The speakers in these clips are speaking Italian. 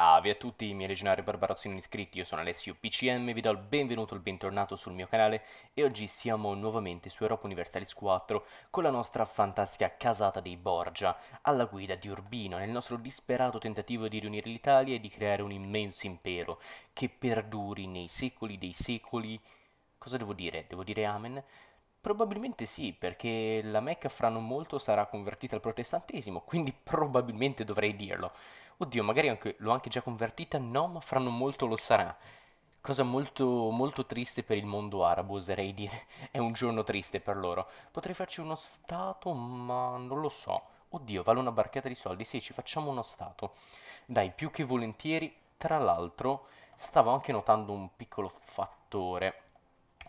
Ah, Ave a tutti i miei legionari barbarozzini iscritti, io sono Alessio PCM, vi do il benvenuto e il bentornato sul mio canale e oggi siamo nuovamente su Europa Universalis 4 con la nostra fantastica casata dei Borgia alla guida di Urbino nel nostro disperato tentativo di riunire l'Italia e di creare un immenso impero che perduri nei secoli dei secoli... cosa devo dire? Devo dire amen? Probabilmente sì, perché la Mecca fra non molto sarà convertita al protestantesimo, quindi probabilmente dovrei dirlo oddio, magari anche, l'ho anche già convertita, no, ma fra non molto lo sarà. Cosa molto, molto triste per il mondo arabo, oserei dire. È un giorno triste per loro. Potrei farci uno stato, ma non lo so. Oddio, vale una barchetta di soldi. Sì, ci facciamo uno stato. Dai, più che volentieri. Tra l'altro, stavo anche notando un piccolo fattore,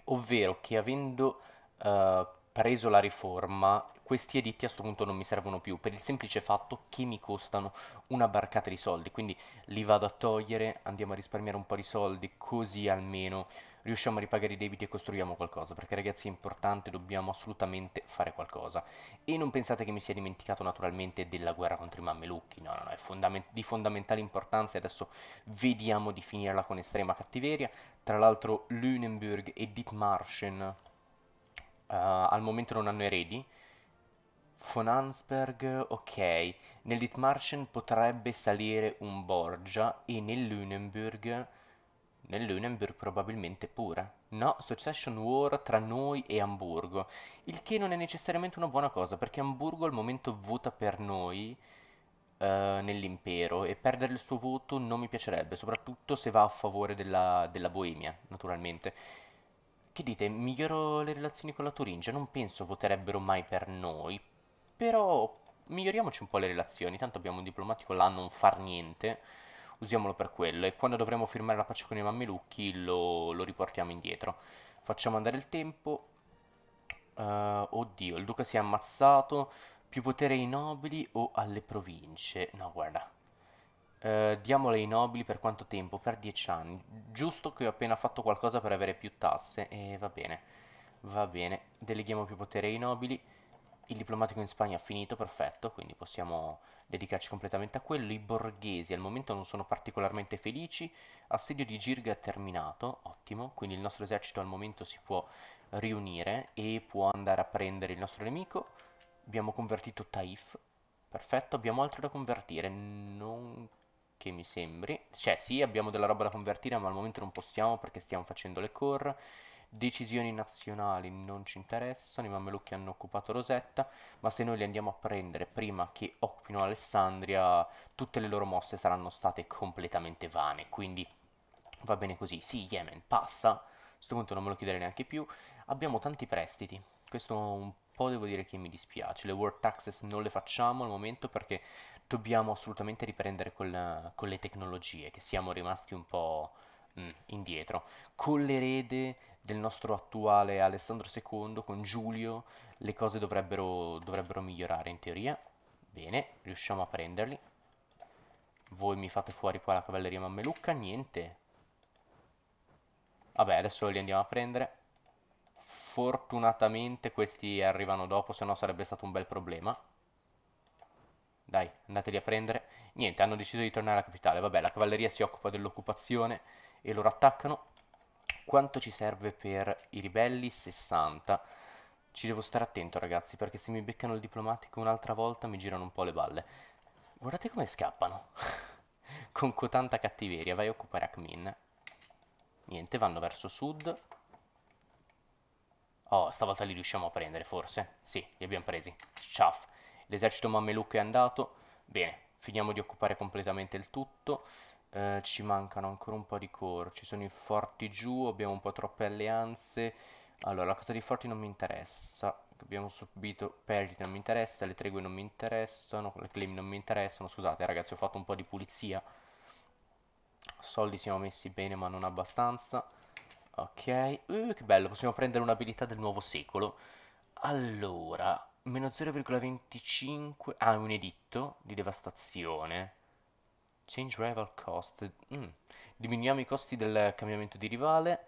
ovvero che avendo... Uh, preso la riforma, questi editti a questo punto non mi servono più per il semplice fatto che mi costano una barcata di soldi, quindi li vado a togliere, andiamo a risparmiare un po' di soldi, così almeno riusciamo a ripagare i debiti e costruiamo qualcosa, perché ragazzi è importante, dobbiamo assolutamente fare qualcosa. E non pensate che mi sia dimenticato naturalmente della guerra contro i mammelucchi, no, no, no, è fondament- di fondamentale importanza e adesso vediamo di finirla con estrema cattiveria. Tra l'altro Lüneburg e Dietmarschen eh, al momento non hanno eredi. Von Hansberg, ok. Nel Ditmarschen potrebbe salire un Borgia e nel Lunenburg, Nel Lunenburg probabilmente pure. No, Succession War tra noi e Hamburgo. Il che non è necessariamente una buona cosa, perché Hamburgo al momento vota per noi uh, nell'impero e perdere il suo voto non mi piacerebbe, soprattutto se va a favore della, della Boemia, naturalmente. Che dite, miglioro le relazioni con la Turingia? Non penso voterebbero mai per noi, però miglioriamoci un po' le relazioni, tanto abbiamo un diplomatico là non far niente, usiamolo per quello e quando dovremo firmare la pace con i mammelucchi lo, lo riportiamo indietro. Facciamo andare il tempo. Uh, oddio, il duca si è ammazzato, più potere ai nobili o alle province? No, guarda, eh, diamole ai nobili per quanto tempo? Per dieci anni. Giusto che ho appena fatto qualcosa per avere più tasse e va bene. Va bene, deleghiamo più potere ai nobili. Il diplomatico in Spagna ha finito, perfetto, quindi possiamo dedicarci completamente a quello. I borghesi al momento non sono particolarmente felici. Assedio di Girga è terminato, ottimo, quindi il nostro esercito al momento si può riunire e può andare a prendere il nostro nemico. Abbiamo convertito Taif, perfetto, abbiamo altro da convertire, non che mi sembri. Cioè, sì, abbiamo della roba da convertire, ma al momento non possiamo perché stiamo facendo le core. Decisioni nazionali non ci interessano, i mamelucchi hanno occupato Rosetta, ma se noi le andiamo a prendere prima che occupino Alessandria, tutte le loro mosse saranno state completamente vane, quindi va bene così. Sì, Yemen passa, a questo punto non me lo chiederei neanche più. Abbiamo tanti prestiti, questo un po' devo dire che mi dispiace. Le World taxes non le facciamo al momento perché dobbiamo assolutamente riprendere col, con le tecnologie, che siamo rimasti un po' mh, mm, indietro. Con l'erede del nostro attuale Alessandro II, con Giulio, le cose dovrebbero, dovrebbero migliorare in teoria. Bene, riusciamo a prenderli. Voi mi fate fuori qua la cavalleria mammelucca? Niente. Vabbè, adesso li andiamo a prendere. Fortunatamente questi arrivano dopo, se no sarebbe stato un bel problema. Dai, andateli a prendere. Niente, hanno deciso di tornare alla capitale. Vabbè, la cavalleria si occupa dell'occupazione e loro attaccano. Quanto ci serve per i ribelli? 60. Ci devo stare attento, ragazzi, perché se mi beccano il diplomatico un'altra volta mi girano un po' le balle. Guardate come scappano. Con cotanta cattiveria. Vai a occupare Akmin. Niente, vanno verso sud. Oh, stavolta li riusciamo a prendere, forse. Sì, li abbiamo presi. Ciao. L'esercito mamelucco è andato. Bene, finiamo di occupare completamente il tutto. Eh, ci mancano ancora un po' di core. Ci sono i forti giù, abbiamo un po' troppe alleanze. Allora, la cosa dei forti non mi interessa. Abbiamo subito perdite, non mi interessa. Le tregue non mi interessano. Le claim non mi interessano. Scusate, ragazzi, ho fatto un po' di pulizia. Soldi siamo messi bene, ma non abbastanza. Ok, uh, che bello, possiamo prendere un'abilità del nuovo secolo. Allora, meno 0,25 ah un editto di devastazione change rival cost mm. diminuiamo i costi del cambiamento di rivale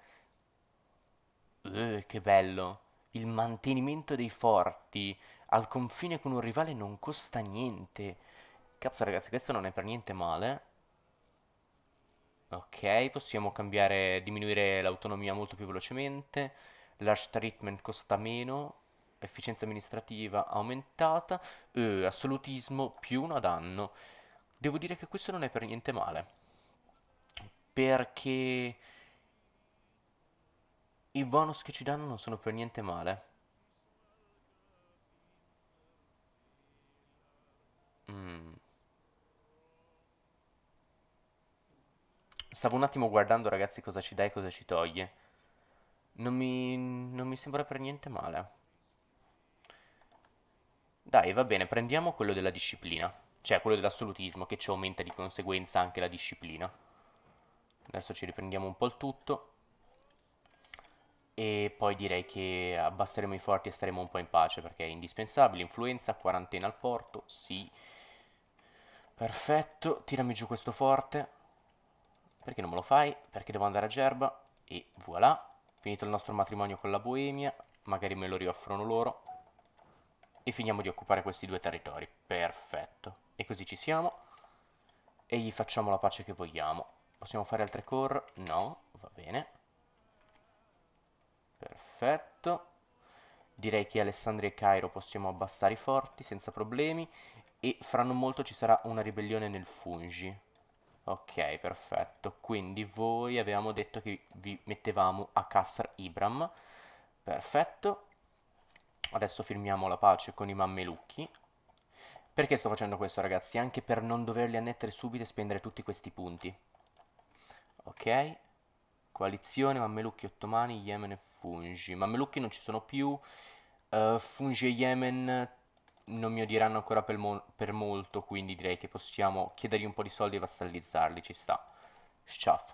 uh, che bello il mantenimento dei forti al confine con un rivale non costa niente cazzo ragazzi questo non è per niente male ok possiamo cambiare diminuire l'autonomia molto più velocemente l'arch treatment costa meno efficienza amministrativa aumentata, eh, assolutismo più uno ad anno. Devo dire che questo non è per niente male, perché i bonus che ci danno non sono per niente male. Mm. Stavo un attimo guardando ragazzi cosa ci dà e cosa ci toglie. Non mi, non mi sembra per niente male. Dai, va bene, prendiamo quello della disciplina. Cioè, quello dell'assolutismo, che ci aumenta di conseguenza anche la disciplina. Adesso ci riprendiamo un po' il tutto. E poi direi che abbasseremo i forti e staremo un po' in pace, perché è indispensabile. Influenza, quarantena al porto, sì. Perfetto, tirami giù questo forte. Perché non me lo fai? Perché devo andare a Gerba. E voilà. Finito il nostro matrimonio con la Boemia. Magari me lo rioffrono loro e finiamo di occupare questi due territori. Perfetto. E così ci siamo. E gli facciamo la pace che vogliamo. Possiamo fare altre core? No, va bene. Perfetto. Direi che Alessandria e Cairo possiamo abbassare i forti senza problemi. E fra non molto ci sarà una ribellione nel Fungi. Ok, perfetto. Quindi voi avevamo detto che vi mettevamo a Kassar Ibram. Perfetto. Adesso firmiamo la pace con i mammelucchi. Perché sto facendo questo ragazzi? Anche per non doverli annettere subito e spendere tutti questi punti. Ok. Coalizione, Mammelucchi, Ottomani, Yemen e Fungi. Mammelucchi non ci sono più. Uh, fungi e Yemen non mi odieranno ancora per, mo per, molto, quindi direi che possiamo chiedergli un po' di soldi e vassallizzarli, ci sta. Schaff.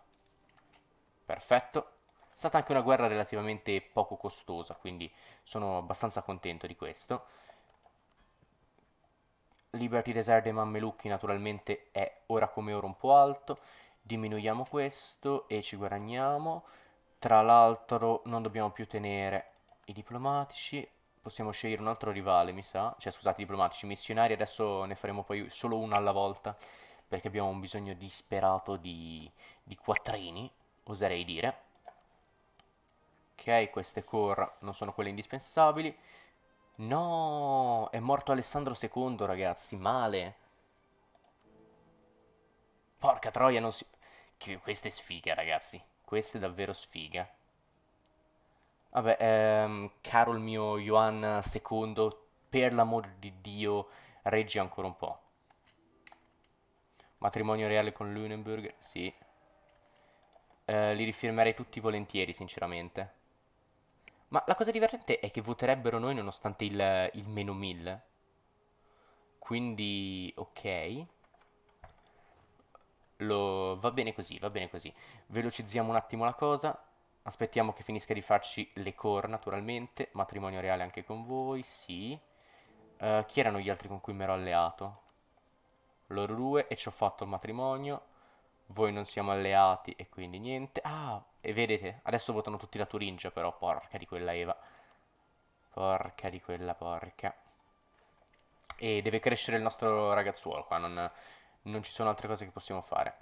Perfetto. È stata anche una guerra relativamente poco costosa, quindi sono abbastanza contento di questo. Liberty Desert dei Mamelucchi naturalmente è ora come ora un po' alto, diminuiamo questo e ci guadagniamo. Tra l'altro non dobbiamo più tenere i diplomatici, possiamo scegliere un altro rivale mi sa, cioè scusate i diplomatici, missionari adesso ne faremo poi solo uno alla volta perché abbiamo un bisogno disperato di, di quattrini, oserei dire queste core non sono quelle indispensabili. No, è morto Alessandro II, ragazzi, male. Porca troia, non si... Che, queste sfiga, ragazzi. Queste davvero sfiga. Vabbè, ehm, caro il mio Johan II, per l'amor di Dio, reggi ancora un po'. Matrimonio reale con Lunenburg, sì. Eh, li rifirmerei tutti volentieri, sinceramente. Ma la cosa divertente è che voterebbero noi nonostante il, il meno 1000. Quindi, ok. Lo, va bene così, va bene così. Velocizziamo un attimo la cosa. Aspettiamo che finisca di farci le core, naturalmente. Matrimonio reale anche con voi, sì. Uh, chi erano gli altri con cui mi ero alleato? Loro due e ci ho fatto il matrimonio. Voi non siamo alleati e quindi niente. Ah, e vedete, adesso votano tutti la Turingia però, porca di quella Eva. Porca di quella porca. E deve crescere il nostro ragazzuolo qua, non, non ci sono altre cose che possiamo fare.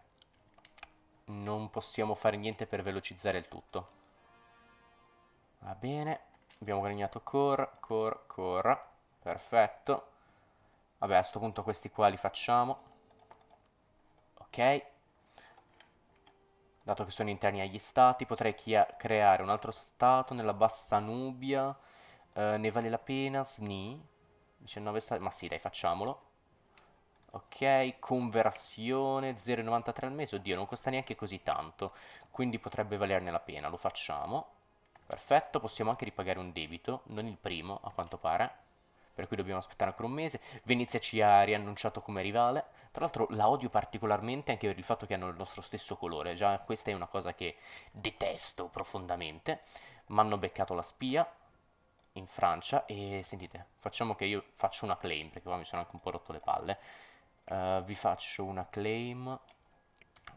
Non possiamo fare niente per velocizzare il tutto. Va bene, abbiamo guadagnato core, core, core. Perfetto. Vabbè, a sto punto questi qua li facciamo. Ok dato che sono interni agli stati, potrei creare un altro stato nella bassa Nubia. Eh, ne vale la pena? Sni. 19 stati. Ma sì, dai, facciamolo. Ok, conversione 0,93 al mese. Oddio, non costa neanche così tanto. Quindi potrebbe valerne la pena. Lo facciamo. Perfetto, possiamo anche ripagare un debito. Non il primo, a quanto pare per cui dobbiamo aspettare ancora un mese. Venezia ci ha riannunciato come rivale. Tra l'altro la odio particolarmente anche per il fatto che hanno il nostro stesso colore. Già questa è una cosa che detesto profondamente. Ma hanno beccato la spia in Francia e sentite, facciamo che io faccio una claim perché qua mi sono anche un po' rotto le palle. Uh, vi faccio una claim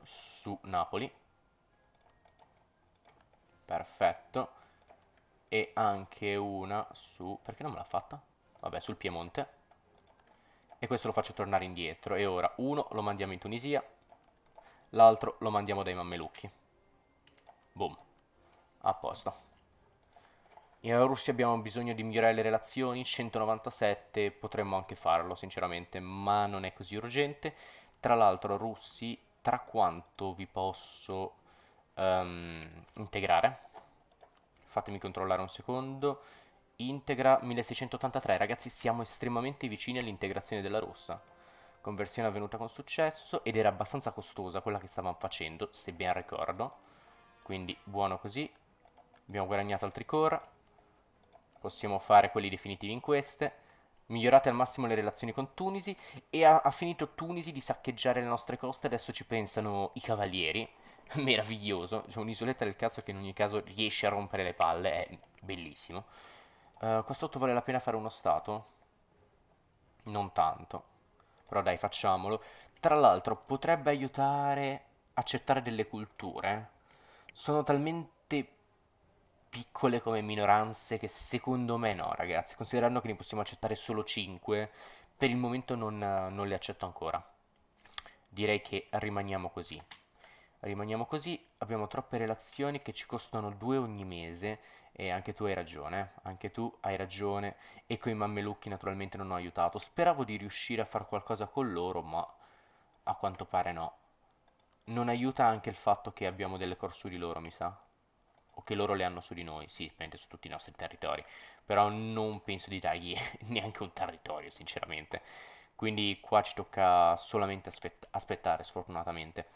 su Napoli. Perfetto. E anche una su... Perché non me l'ha fatta? vabbè, sul Piemonte. E questo lo faccio tornare indietro. E ora uno lo mandiamo in Tunisia, l'altro lo mandiamo dai Mammelucchi. Boom. A posto. In Russia abbiamo bisogno di migliorare le relazioni, 197 potremmo anche farlo sinceramente, ma non è così urgente. Tra l'altro russi, tra quanto vi posso um, integrare? Fatemi controllare un secondo. Integra 1683, ragazzi siamo estremamente vicini all'integrazione della rossa. Conversione avvenuta con successo ed era abbastanza costosa quella che stavamo facendo, se ben ricordo. Quindi buono così. Abbiamo guadagnato altri core. Possiamo fare quelli definitivi in queste. Migliorate al massimo le relazioni con Tunisi e ha, ha finito Tunisi di saccheggiare le nostre coste, adesso ci pensano i cavalieri meraviglioso. C'è un'isoletta del cazzo che in ogni caso riesce a rompere le palle, è bellissimo. Uh, qua sotto vale la pena fare uno stato? Non tanto. Però dai, facciamolo. Tra l'altro, potrebbe aiutare accettare delle culture. Sono talmente piccole come minoranze che secondo me no, ragazzi. Considerando che ne possiamo accettare solo 5, per il momento non, non le accetto ancora. Direi che rimaniamo così. Rimaniamo così, abbiamo troppe relazioni che ci costano due ogni mese e anche tu hai ragione, anche tu hai ragione. E con i mammelucchi naturalmente non ho aiutato. Speravo di riuscire a fare qualcosa con loro, ma a quanto pare no. Non aiuta anche il fatto che abbiamo delle corse su di loro, mi sa. O che loro le hanno su di noi. Sì, prende su tutti i nostri territori. Però non penso di dargli neanche un territorio, sinceramente. Quindi qua ci tocca solamente aspettare, sfortunatamente.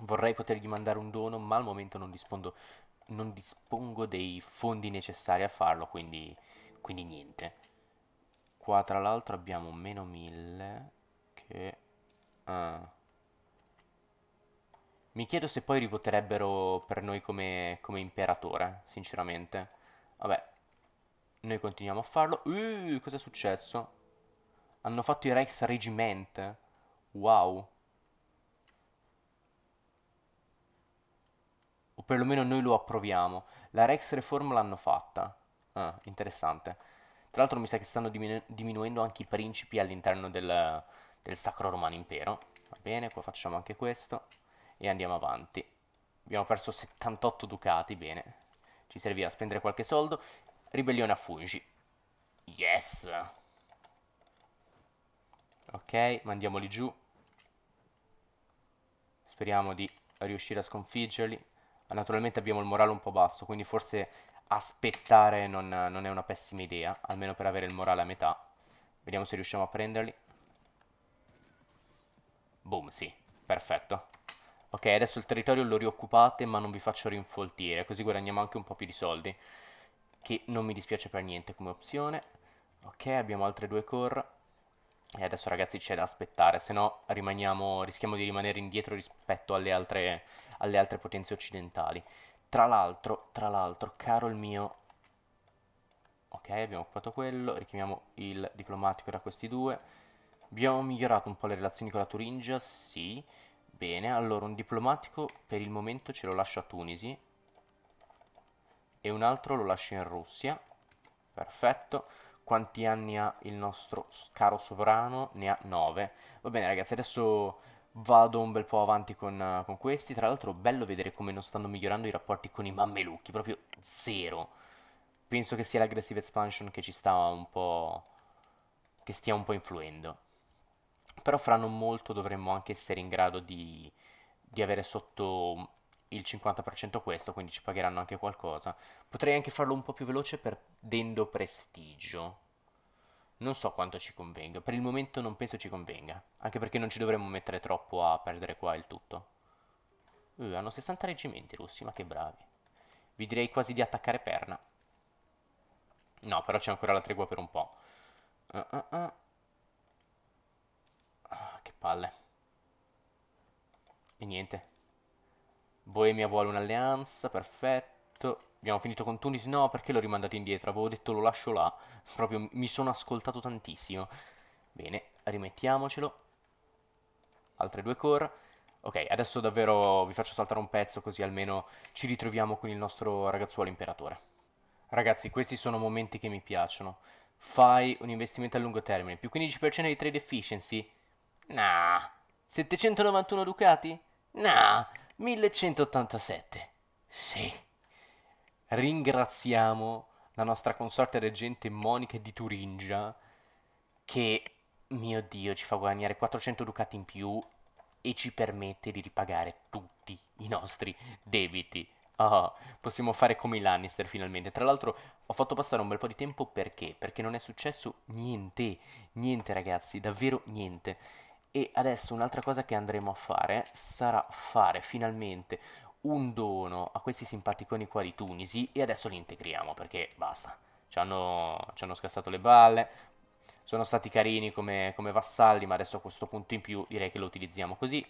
Vorrei potergli mandare un dono, ma al momento non dispongo non dispongo dei fondi necessari a farlo, quindi, quindi niente. Qua tra l'altro abbiamo meno 1000 che... Ah. Mi chiedo se poi rivoterebbero per noi come, come imperatore, sinceramente. Vabbè, noi continuiamo a farlo. Uh, cosa è successo? Hanno fatto i Rex Regiment. Wow. perlomeno noi lo approviamo. La Rex Reform l'hanno fatta. Ah, interessante. Tra l'altro mi sa che stanno diminu diminuendo anche i principi all'interno del, del Sacro Romano Impero. Va bene, qua facciamo anche questo. E andiamo avanti. Abbiamo perso 78 ducati, bene. Ci servì a spendere qualche soldo. Ribellione a Fungi. Yes! Ok, mandiamoli giù. Speriamo di riuscire a sconfiggerli. Naturalmente abbiamo il morale un po' basso, quindi forse aspettare non, non è una pessima idea, almeno per avere il morale a metà. Vediamo se riusciamo a prenderli. Boom, sì, perfetto. Ok, adesso il territorio lo rioccupate, ma non vi faccio rinfoltire, così guadagniamo anche un po' più di soldi. Che non mi dispiace per niente come opzione. Ok, abbiamo altre due core. E adesso ragazzi c'è da aspettare, se no rischiamo di rimanere indietro rispetto alle altre, alle altre potenze occidentali. Tra l'altro, tra l'altro, caro il mio... Ok, abbiamo occupato quello, richiamiamo il diplomatico da questi due. Abbiamo migliorato un po' le relazioni con la Turingia, sì. Bene, allora un diplomatico per il momento ce lo lascio a Tunisi. E un altro lo lascio in Russia. Perfetto quanti anni ha il nostro caro sovrano? Ne ha 9. Va bene ragazzi, adesso vado un bel po' avanti con, con questi. Tra l'altro bello vedere come non stanno migliorando i rapporti con i mammelucchi, proprio zero. Penso che sia l'aggressive expansion che ci sta un po'... che stia un po' influendo. Però fra non molto dovremmo anche essere in grado di, di avere sotto il 50% questo, quindi ci pagheranno anche qualcosa. Potrei anche farlo un po' più veloce perdendo prestigio. Non so quanto ci convenga, per il momento non penso ci convenga, anche perché non ci dovremmo mettere troppo a perdere qua il tutto. Uh, hanno 60 reggimenti russi, ma che bravi. Vi direi quasi di attaccare Perna. No, però c'è ancora la tregua per un po'. Uh, uh, uh. ah, che palle. E niente, Boemia vuole un'alleanza, perfetto. Abbiamo finito con Tunis. no, perché l'ho rimandato indietro? Avevo detto lo lascio là, proprio mi sono ascoltato tantissimo. Bene, rimettiamocelo. Altre due core. Ok, adesso davvero vi faccio saltare un pezzo così almeno ci ritroviamo con il nostro ragazzuolo imperatore. Ragazzi, questi sono momenti che mi piacciono. Fai un investimento a lungo termine, più 15% di trade efficiency? Nah. 791 ducati? Nah. 1187. Sì. Ringraziamo la nostra consorte reggente Monica di Turingia che, mio Dio, ci fa guadagnare 400 ducati in più e ci permette di ripagare tutti i nostri debiti. Oh, possiamo fare come i Lannister finalmente. Tra l'altro ho fatto passare un bel po' di tempo perché? Perché non è successo niente, niente ragazzi, davvero niente. E adesso un'altra cosa che andremo a fare sarà fare finalmente un dono a questi simpaticoni qua di Tunisi e adesso li integriamo perché basta. Ci hanno, ci hanno scassato le balle, sono stati carini come, come vassalli ma adesso a questo punto in più direi che lo utilizziamo così.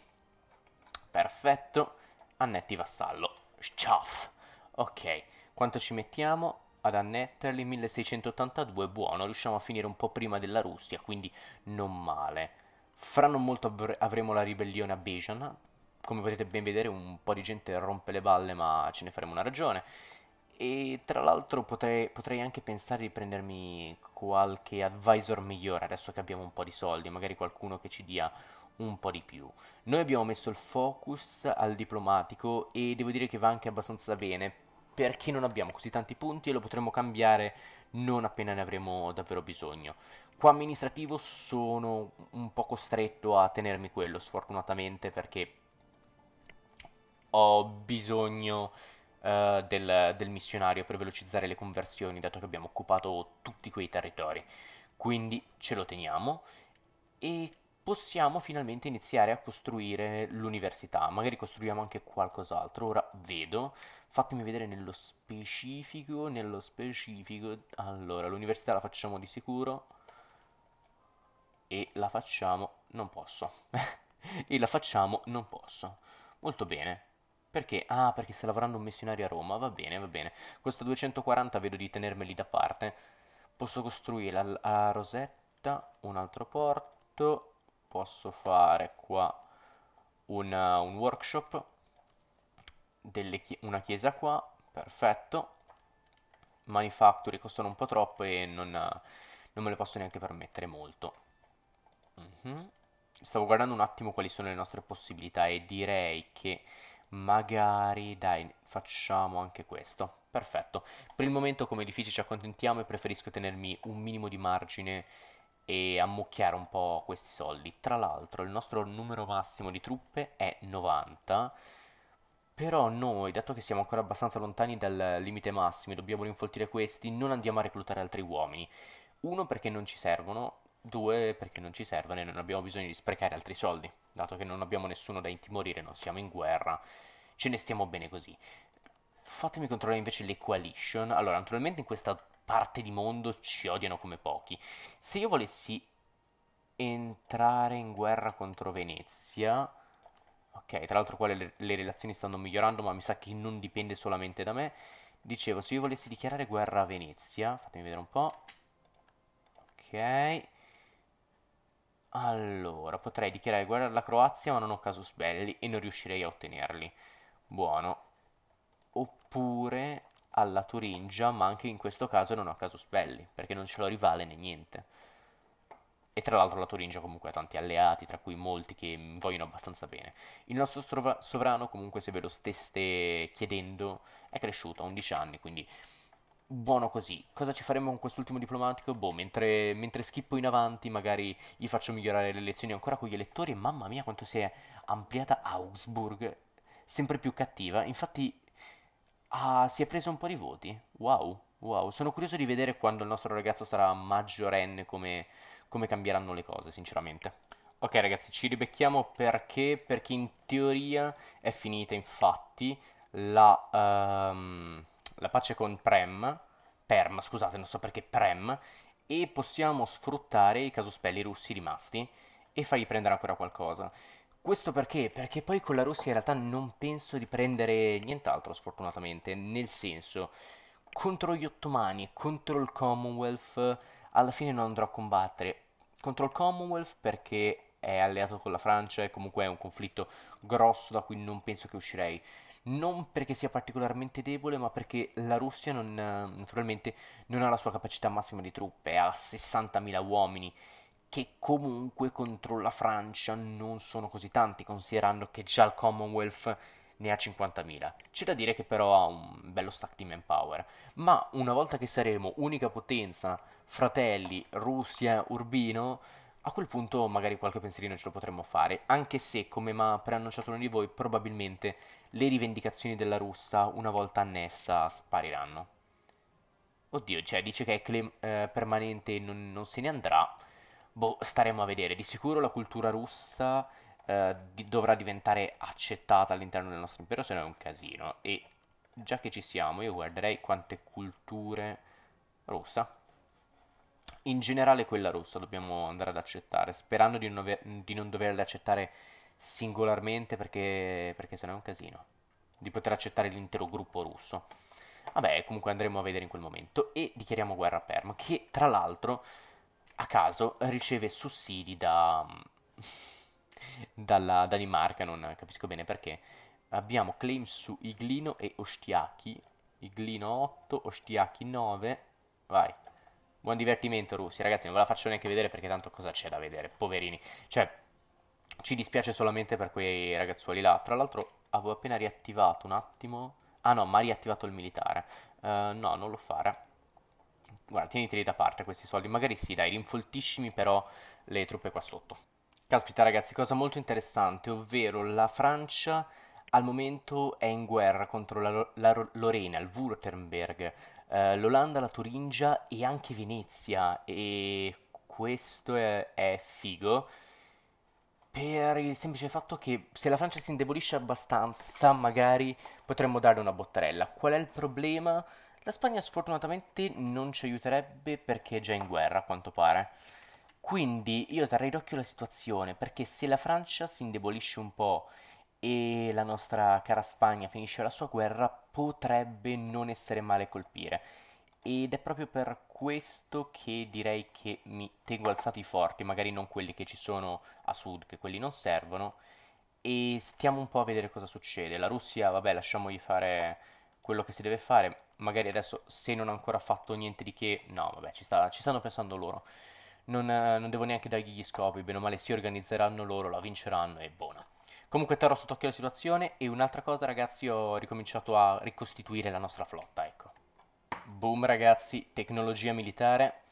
Perfetto, annetti vassallo. Schaff. Ok, quanto ci mettiamo? ad annetterli 1682 buono riusciamo a finire un po' prima della Russia quindi non male fra non molto avre- avremo la ribellione a Bijan. Come potete ben vedere un po' di gente rompe le balle ma ce ne faremo una ragione. E tra l'altro potrei, potrei anche pensare di prendermi qualche advisor migliore adesso che abbiamo un po' di soldi, magari qualcuno che ci dia un po' di più. Noi abbiamo messo il focus al diplomatico e devo dire che va anche abbastanza bene perché non abbiamo così tanti punti e lo potremo cambiare non appena ne avremo davvero bisogno. Qua amministrativo sono un po' costretto a tenermi quello, sfortunatamente, perché ho bisogno uh, del, del, missionario per velocizzare le conversioni, dato che abbiamo occupato tutti quei territori. Quindi ce lo teniamo e possiamo finalmente iniziare a costruire l'università. Magari costruiamo anche qualcos'altro. Ora vedo, fatemi vedere nello specifico, nello specifico. Allora, l'università la facciamo di sicuro e la facciamo non posso. e la facciamo non posso. Molto bene. Perché? Ah, perché sta lavorando un missionario a Roma. Va bene, va bene. Questa 240 vedo di tenermeli da parte. Posso costruire alla rosetta un altro porto. Posso fare qua una, un workshop. Chi una chiesa qua. Perfetto. Manufactory costano un po' troppo e non, non me le posso neanche permettere molto. Mm-hmm. Stavo guardando un attimo quali sono le nostre possibilità e direi che magari, dai, facciamo anche questo. Perfetto. Per il momento come edifici ci accontentiamo e preferisco tenermi un minimo di margine e ammucchiare un po' questi soldi. Tra l'altro il nostro numero massimo di truppe è 90, però noi, dato che siamo ancora abbastanza lontani dal limite massimo e dobbiamo rinfoltire questi, non andiamo a reclutare altri uomini. Uno perché non ci servono due perché non ci servono e non abbiamo bisogno di sprecare altri soldi, dato che non abbiamo nessuno da intimorire, non siamo in guerra, ce ne stiamo bene così. Fatemi controllare invece le coalition. Allora, naturalmente in questa parte di mondo ci odiano come pochi. Se io volessi entrare in guerra contro Venezia... Ok, tra l'altro qua le, le relazioni stanno migliorando, ma mi sa che non dipende solamente da me. Dicevo, se io volessi dichiarare guerra a Venezia, fatemi vedere un po'. Ok, allora, potrei dichiarare guerra alla Croazia ma non ho casus belli e non riuscirei a ottenerli. Buono. Oppure alla Turingia, ma anche in questo caso non ho casus belli, perché non ce l'ho rivale né niente. E tra l'altro la Turingia comunque ha tanti alleati, tra cui molti che mi vogliono abbastanza bene. Il nostro sovrano comunque, se ve lo steste chiedendo, è cresciuto a 11 anni, quindi buono così. Cosa ci faremo con quest'ultimo diplomatico? Boh, mentre, mentre schippo in avanti, magari gli faccio migliorare le lezioni ancora con gli elettori. Mamma mia, quanto si è ampliata Augsburg, sempre più cattiva. Infatti, ah, si è preso un po' di voti. Wow, wow. Sono curioso di vedere quando il nostro ragazzo sarà maggiorenne, come, come cambieranno le cose, sinceramente. Ok ragazzi, ci ribecchiamo perché? Perché in teoria è finita infatti la... Um la pace con Prem, Perm, scusate, non so perché Prem, e possiamo sfruttare i casospelli russi rimasti e fargli prendere ancora qualcosa. Questo perché? Perché poi con la Russia in realtà non penso di prendere nient'altro, sfortunatamente, nel senso, contro gli ottomani, contro il Commonwealth, alla fine non andrò a combattere. Contro il Commonwealth perché è alleato con la Francia e comunque è un conflitto grosso da cui non penso che uscirei non perché sia particolarmente debole, ma perché la Russia non, naturalmente non ha la sua capacità massima di truppe, ha 60.000 uomini, che comunque contro la Francia non sono così tanti, considerando che già il Commonwealth ne ha 50.000. C'è da dire che però ha un bello stack di manpower. Ma una volta che saremo unica potenza, fratelli, Russia, Urbino, a quel punto magari qualche pensierino ce lo potremmo fare, anche se, come mi ha preannunciato uno di voi, probabilmente le rivendicazioni della russa, una volta annessa, spariranno. Oddio, cioè dice che è claim eh, permanente e non, non, se ne andrà. Boh, staremo a vedere. Di sicuro la cultura russa eh, di dovrà diventare accettata all'interno del nostro impero, se no è un casino. E già che ci siamo, io guarderei quante culture russa. In generale quella russa dobbiamo andare ad accettare, sperando di non, di non doverle accettare singolarmente perché, perché sennò è un casino di poter accettare l'intero gruppo russo. Vabbè, comunque andremo a vedere in quel momento e dichiariamo guerra a Perm, che tra l'altro a caso riceve sussidi da, dalla Danimarca, non capisco bene perché. Abbiamo claim su Iglino e Ostiachi. Iglino 8, Ostiachi 9, vai. Buon divertimento russi, ragazzi, non ve la faccio neanche vedere perché tanto cosa c'è da vedere, poverini. Cioè, ci dispiace solamente per quei ragazzuoli là. Tra l'altro avevo appena riattivato un attimo... Ah no, ma ha riattivato il militare. Uh, no, non lo fare. Guarda, tieniteli da parte questi soldi. Magari sì, dai, rinfoltiscimi però le truppe qua sotto. Caspita ragazzi, cosa molto interessante, ovvero la Francia al momento è in guerra contro la, la Lorena, il Württemberg, eh, l'Olanda, la Turingia e anche Venezia e questo è, è figo per il semplice fatto che se la Francia si indebolisce abbastanza, magari potremmo dare una bottarella. Qual è il problema? La Spagna sfortunatamente non ci aiuterebbe perché è già in guerra, a quanto pare. Quindi io terrei d'occhio la situazione, perché se la Francia si indebolisce un po' e la nostra cara Spagna finisce la sua guerra, potrebbe non essere male colpire ed è proprio per questo che direi che mi tengo alzati forti, magari non quelli che ci sono a sud, che quelli non servono, e stiamo un po' a vedere cosa succede. La Russia, vabbè, lasciamogli fare quello che si deve fare, magari adesso se non ha ancora fatto niente di che, no, vabbè, ci, sta, ci stanno pensando loro. Non, non, devo neanche dargli gli scopi, bene o male si organizzeranno loro, la vinceranno e buona. Comunque terrò sott'occhio la situazione e un'altra cosa ragazzi ho ricominciato a ricostituire la nostra flotta, ecco. Boom ragazzi, tecnologia militare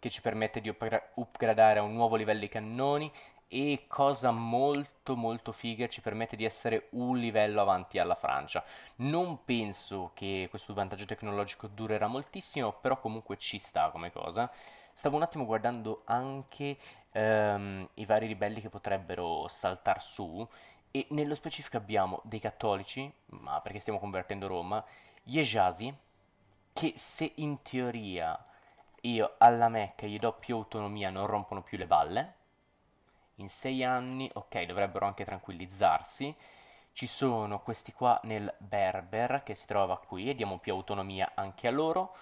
che ci permette di upgradare a un nuovo livello i cannoni e cosa molto molto figa ci permette di essere un livello avanti alla Francia. Non penso che questo vantaggio tecnologico durerà moltissimo, però comunque ci sta come cosa. Stavo un attimo guardando anche ehm, i vari ribelli che potrebbero saltar su e nello specifico abbiamo dei cattolici, ma perché stiamo convertendo Roma, gli Ejasi, che se in teoria io alla Mac gli do più autonomia non rompono più le balle, in sei anni, ok, dovrebbero anche tranquillizzarsi. Ci sono questi qua nel Berber che si trova qui e diamo più autonomia anche a loro.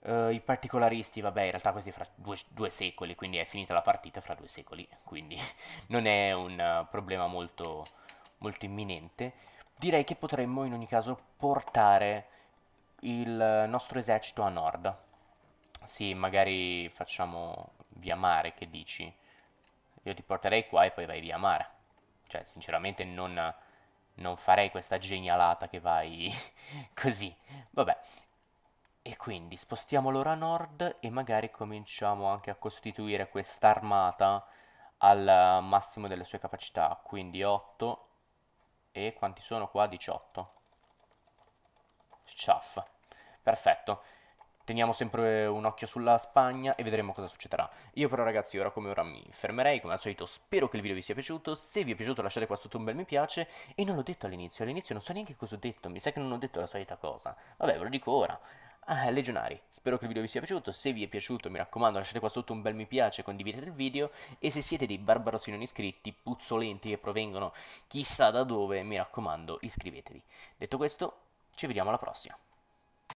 Uh, I particolaristi, vabbè, in realtà questi fra due, due, secoli, quindi è finita la partita fra due secoli, quindi non è un uh, problema molto, molto imminente. Direi che potremmo in ogni caso portare il nostro esercito a nord. Sì, magari facciamo via mare, che dici? Io ti porterei qua e poi vai via mare. Cioè, sinceramente non, non farei questa genialata che vai così. Vabbè. E quindi spostiamo loro a nord e magari cominciamo anche a costituire quest'armata al massimo delle sue capacità. Quindi 8 e quanti sono qua? 18. Schaff. Perfetto. Teniamo sempre un occhio sulla Spagna e vedremo cosa succederà. Io però ragazzi ora come ora mi fermerei, come al solito spero che il video vi sia piaciuto, se vi è piaciuto lasciate qua sotto un bel mi piace e non l'ho detto all'inizio, all'inizio non so neanche cosa ho detto, mi sa che non ho detto la solita cosa, vabbè ve lo dico ora. Ah, legionari, spero che il video vi sia piaciuto, se vi è piaciuto mi raccomando lasciate qua sotto un bel mi piace, condividete il video e se siete dei barbarosi non iscritti, puzzolenti che provengono chissà da dove, mi raccomando iscrivetevi. Detto questo, ci vediamo alla prossima.